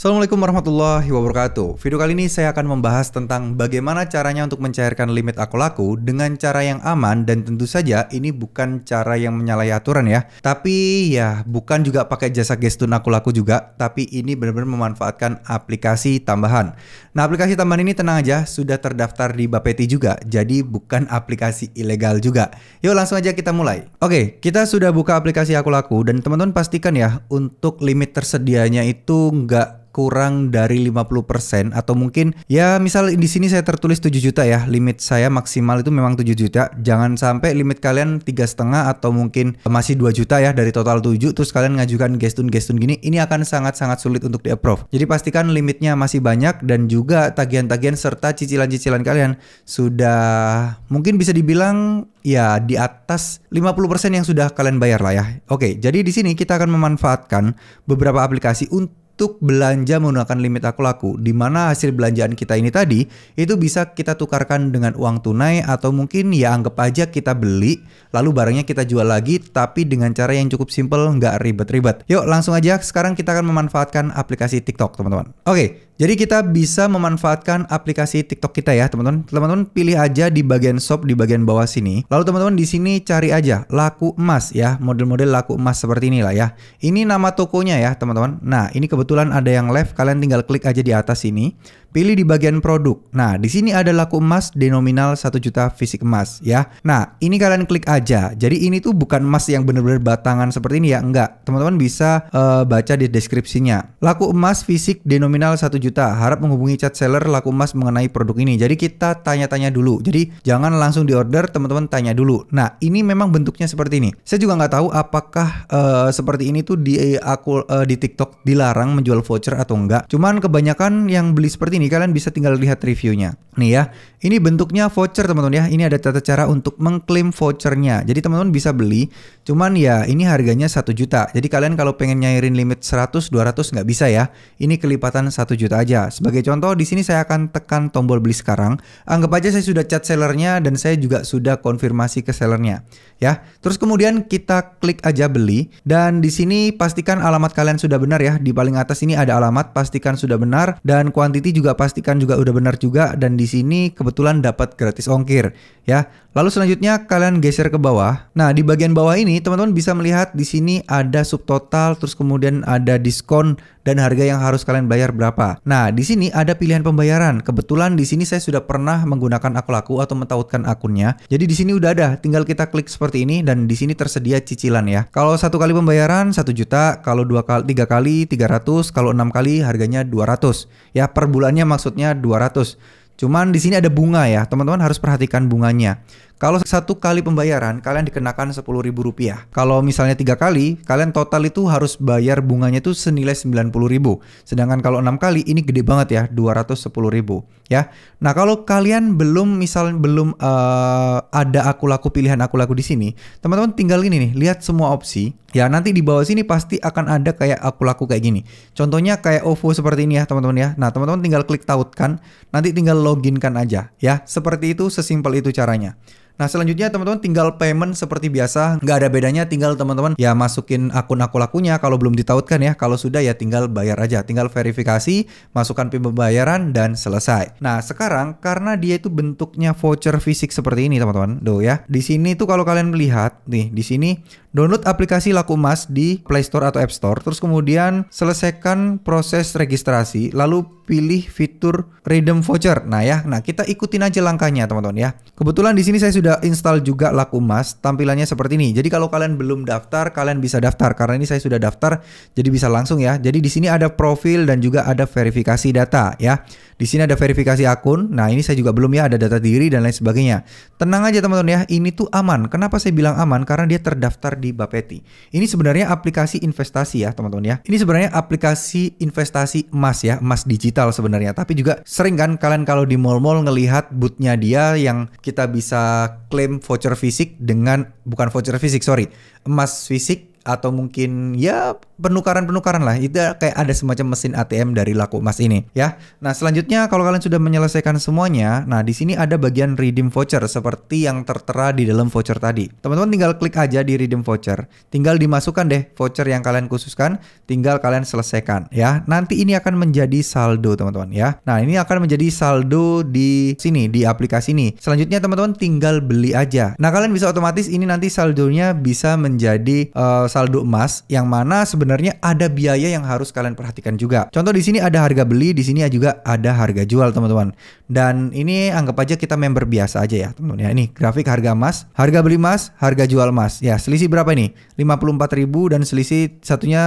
Assalamualaikum warahmatullahi wabarakatuh. Video kali ini saya akan membahas tentang bagaimana caranya untuk mencairkan limit aku laku dengan cara yang aman dan tentu saja ini bukan cara yang menyalahi aturan ya. Tapi ya bukan juga pakai jasa gestun aku laku juga, tapi ini benar-benar memanfaatkan aplikasi tambahan. Nah aplikasi tambahan ini tenang aja sudah terdaftar di Bapeti juga, jadi bukan aplikasi ilegal juga. Yuk langsung aja kita mulai. Oke, kita sudah buka aplikasi aku laku dan teman-teman pastikan ya untuk limit tersedianya itu nggak kurang dari 50% atau mungkin ya misal di sini saya tertulis 7 juta ya, limit saya maksimal itu memang 7 juta. Jangan sampai limit kalian tiga setengah atau mungkin masih 2 juta ya dari total 7 terus kalian ngajukan gestun-gestun gini, ini akan sangat-sangat sulit untuk di-approve. Jadi pastikan limitnya masih banyak dan juga tagihan-tagihan serta cicilan-cicilan kalian sudah mungkin bisa dibilang ya di atas 50% yang sudah kalian bayar lah ya. Oke, jadi di sini kita akan memanfaatkan beberapa aplikasi untuk untuk belanja menggunakan limit aku laku, di mana hasil belanjaan kita ini tadi itu bisa kita tukarkan dengan uang tunai atau mungkin ya anggap aja kita beli, lalu barangnya kita jual lagi tapi dengan cara yang cukup simple, nggak ribet-ribet. Yuk langsung aja sekarang kita akan memanfaatkan aplikasi TikTok teman-teman. Oke, jadi kita bisa memanfaatkan aplikasi TikTok kita ya, teman-teman. Teman-teman pilih aja di bagian shop di bagian bawah sini. Lalu teman-teman di sini cari aja laku emas ya, model-model laku emas seperti inilah ya. Ini nama tokonya ya, teman-teman. Nah, ini kebetulan ada yang left, kalian tinggal klik aja di atas sini. Pilih di bagian produk. Nah, di sini ada laku emas denominal 1 juta fisik emas ya. Nah, ini kalian klik aja. Jadi ini tuh bukan emas yang benar-benar batangan seperti ini ya, enggak. Teman-teman bisa uh, baca di deskripsinya. Laku emas fisik denominal 1 juta juta. Harap menghubungi chat seller laku emas mengenai produk ini. Jadi kita tanya-tanya dulu. Jadi jangan langsung diorder, teman-teman tanya dulu. Nah, ini memang bentuknya seperti ini. Saya juga nggak tahu apakah uh, seperti ini tuh di aku uh, di TikTok dilarang menjual voucher atau enggak. Cuman kebanyakan yang beli seperti ini kalian bisa tinggal lihat reviewnya. Nih ya. Ini bentuknya voucher teman-teman ya. Ini ada tata cara untuk mengklaim vouchernya. Jadi teman-teman bisa beli. Cuman ya ini harganya 1 juta. Jadi kalian kalau pengen nyairin limit 100 200 nggak bisa ya. Ini kelipatan 1 juta aja. Sebagai contoh, di sini saya akan tekan tombol beli sekarang. Anggap aja saya sudah chat sellernya dan saya juga sudah konfirmasi ke sellernya. Ya, terus kemudian kita klik aja beli dan di sini pastikan alamat kalian sudah benar ya. Di paling atas ini ada alamat, pastikan sudah benar dan quantity juga pastikan juga udah benar juga dan di sini kebetulan dapat gratis ongkir ya. Lalu selanjutnya kalian geser ke bawah. Nah, di bagian bawah ini teman-teman bisa melihat di sini ada subtotal terus kemudian ada diskon dan harga yang harus kalian bayar berapa. Nah, di sini ada pilihan pembayaran. Kebetulan di sini saya sudah pernah menggunakan akulaku atau mentautkan akunnya. Jadi di sini udah ada, tinggal kita klik seperti ini dan di sini tersedia cicilan ya. Kalau satu kali pembayaran 1 juta, kalau dua kali tiga kali 300, kalau enam kali harganya 200. Ya, per bulannya maksudnya 200. Cuman di sini ada bunga ya, teman-teman harus perhatikan bunganya. Kalau satu kali pembayaran, kalian dikenakan Rp10.000. Kalau misalnya tiga kali, kalian total itu harus bayar bunganya itu senilai Rp90.000. Sedangkan kalau enam kali, ini gede banget ya, Rp210.000. Ya. Nah kalau kalian belum misalnya belum uh, ada aku laku pilihan aku laku di sini, teman-teman tinggal ini nih, lihat semua opsi. Ya nanti di bawah sini pasti akan ada kayak aku laku kayak gini. Contohnya kayak OVO seperti ini ya teman-teman ya. Nah teman-teman tinggal klik tautkan, nanti tinggal loginkan aja ya. Seperti itu, sesimpel itu caranya. Nah selanjutnya teman-teman tinggal payment seperti biasa nggak ada bedanya tinggal teman-teman ya masukin akun aku lakunya kalau belum ditautkan ya kalau sudah ya tinggal bayar aja tinggal verifikasi masukkan PIN pembayaran dan selesai. Nah sekarang karena dia itu bentuknya voucher fisik seperti ini teman-teman do ya di sini tuh kalau kalian melihat nih di sini download aplikasi laku emas di Play Store atau App Store terus kemudian selesaikan proses registrasi lalu pilih fitur Redeem Voucher. Nah ya, nah kita ikutin aja langkahnya teman-teman ya. Kebetulan di sini saya sudah install juga Laku Emas, tampilannya seperti ini. Jadi kalau kalian belum daftar, kalian bisa daftar karena ini saya sudah daftar, jadi bisa langsung ya. Jadi di sini ada profil dan juga ada verifikasi data ya. Di sini ada verifikasi akun. Nah ini saya juga belum ya ada data diri dan lain sebagainya. Tenang aja teman-teman ya, ini tuh aman. Kenapa saya bilang aman? Karena dia terdaftar di Bapeti. Ini sebenarnya aplikasi investasi ya teman-teman ya. Ini sebenarnya aplikasi investasi emas ya, emas digital digital sebenarnya, tapi juga sering kan kalian kalau di mall-mall ngelihat bootnya dia yang kita bisa klaim voucher fisik dengan bukan voucher fisik sorry emas fisik atau mungkin ya penukaran-penukaran lah itu kayak ada semacam mesin ATM dari laku emas ini ya. Nah, selanjutnya kalau kalian sudah menyelesaikan semuanya, nah di sini ada bagian redeem voucher seperti yang tertera di dalam voucher tadi. Teman-teman tinggal klik aja di redeem voucher. Tinggal dimasukkan deh voucher yang kalian khususkan, tinggal kalian selesaikan ya. Nanti ini akan menjadi saldo teman-teman ya. Nah, ini akan menjadi saldo di sini di aplikasi ini. Selanjutnya teman-teman tinggal beli aja. Nah, kalian bisa otomatis ini nanti saldonya bisa menjadi uh, saldo emas yang mana sebenarnya ada biaya yang harus kalian perhatikan juga. Contoh di sini ada harga beli, di sini juga ada harga jual teman-teman. Dan ini anggap aja kita member biasa aja ya teman-teman ya. Ini grafik harga emas, harga beli emas, harga jual emas. Ya selisih berapa ini? 54.000 dan selisih satunya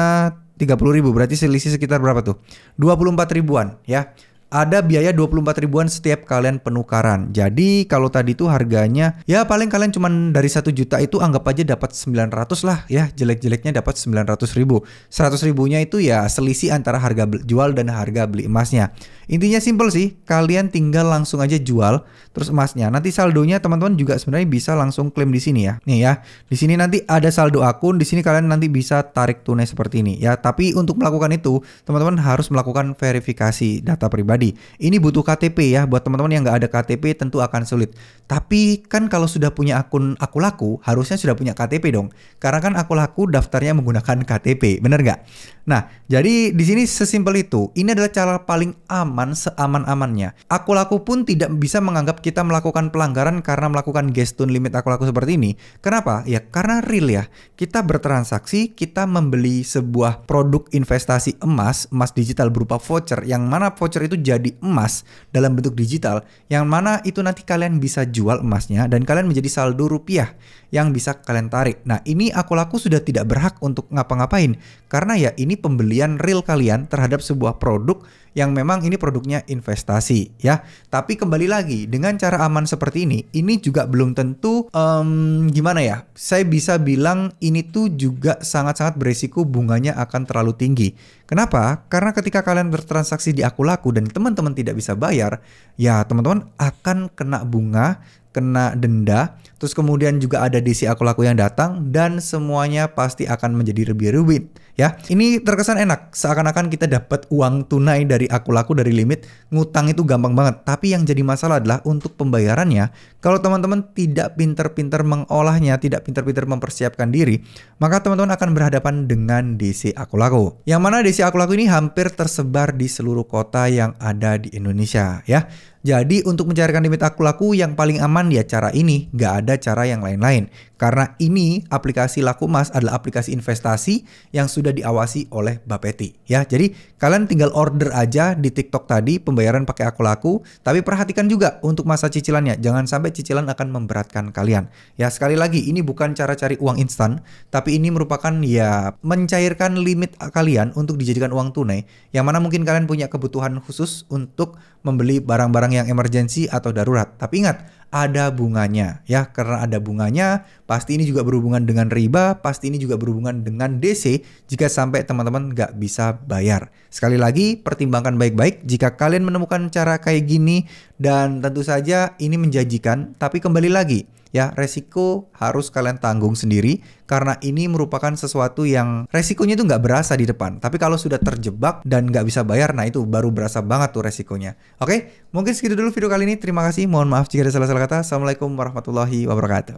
30.000 berarti selisih sekitar berapa tuh? 24 ribuan ya ada biaya 24 ribuan setiap kalian penukaran. Jadi kalau tadi itu harganya ya paling kalian cuma dari satu juta itu anggap aja dapat 900 lah ya jelek-jeleknya dapat 900 ribu. 100 ribunya itu ya selisih antara harga jual dan harga beli emasnya. Intinya simple sih, kalian tinggal langsung aja jual terus emasnya. Nanti saldonya teman-teman juga sebenarnya bisa langsung klaim di sini ya. Nih ya, di sini nanti ada saldo akun, di sini kalian nanti bisa tarik tunai seperti ini ya. Tapi untuk melakukan itu, teman-teman harus melakukan verifikasi data pribadi. Ini butuh KTP ya, buat teman-teman yang nggak ada KTP tentu akan sulit. Tapi kan kalau sudah punya akun aku laku, harusnya sudah punya KTP dong. Karena kan aku laku daftarnya menggunakan KTP, bener nggak? Nah, jadi di sini sesimpel itu. Ini adalah cara paling aman aman seaman-amannya. Aku laku pun tidak bisa menganggap kita melakukan pelanggaran karena melakukan gestun limit aku laku seperti ini. Kenapa? Ya karena real ya. Kita bertransaksi, kita membeli sebuah produk investasi emas, emas digital berupa voucher yang mana voucher itu jadi emas dalam bentuk digital yang mana itu nanti kalian bisa jual emasnya dan kalian menjadi saldo rupiah yang bisa kalian tarik. Nah, ini aku laku sudah tidak berhak untuk ngapa-ngapain karena ya ini pembelian real kalian terhadap sebuah produk yang memang ini produknya investasi ya. Tapi kembali lagi dengan cara aman seperti ini, ini juga belum tentu um, gimana ya. Saya bisa bilang ini tuh juga sangat-sangat berisiko bunganya akan terlalu tinggi. Kenapa? Karena ketika kalian bertransaksi di aku laku dan teman-teman tidak bisa bayar, ya teman-teman akan kena bunga kena denda, terus kemudian juga ada DC aku laku yang datang dan semuanya pasti akan menjadi lebih rumit ya. Ini terkesan enak, seakan-akan kita dapat uang tunai dari aku laku dari limit, ngutang itu gampang banget. Tapi yang jadi masalah adalah untuk pembayarannya, kalau teman-teman tidak pinter-pinter mengolahnya, tidak pinter-pinter mempersiapkan diri, maka teman-teman akan berhadapan dengan DC aku laku. Yang mana DC aku laku ini hampir tersebar di seluruh kota yang ada di Indonesia ya. Jadi untuk mencarikan limit aku laku yang paling aman ya cara ini, nggak ada cara yang lain-lain. Karena ini aplikasi laku emas adalah aplikasi investasi yang sudah diawasi oleh Bapeti. Ya, jadi kalian tinggal order aja di TikTok tadi pembayaran pakai aku laku, tapi perhatikan juga untuk masa cicilannya, jangan sampai cicilan akan memberatkan kalian. Ya sekali lagi ini bukan cara cari uang instan, tapi ini merupakan ya mencairkan limit kalian untuk dijadikan uang tunai, yang mana mungkin kalian punya kebutuhan khusus untuk membeli barang-barang yang emergensi atau darurat. Tapi ingat, ada bunganya ya karena ada bunganya pasti ini juga berhubungan dengan riba pasti ini juga berhubungan dengan DC jika sampai teman-teman nggak bisa bayar sekali lagi pertimbangkan baik-baik jika kalian menemukan cara kayak gini dan tentu saja ini menjanjikan tapi kembali lagi ya resiko harus kalian tanggung sendiri karena ini merupakan sesuatu yang resikonya itu nggak berasa di depan tapi kalau sudah terjebak dan nggak bisa bayar nah itu baru berasa banget tuh resikonya oke mungkin segitu dulu video kali ini terima kasih mohon maaf jika ada salah-salah kata, Assalamualaikum warahmatullahi wabarakatuh.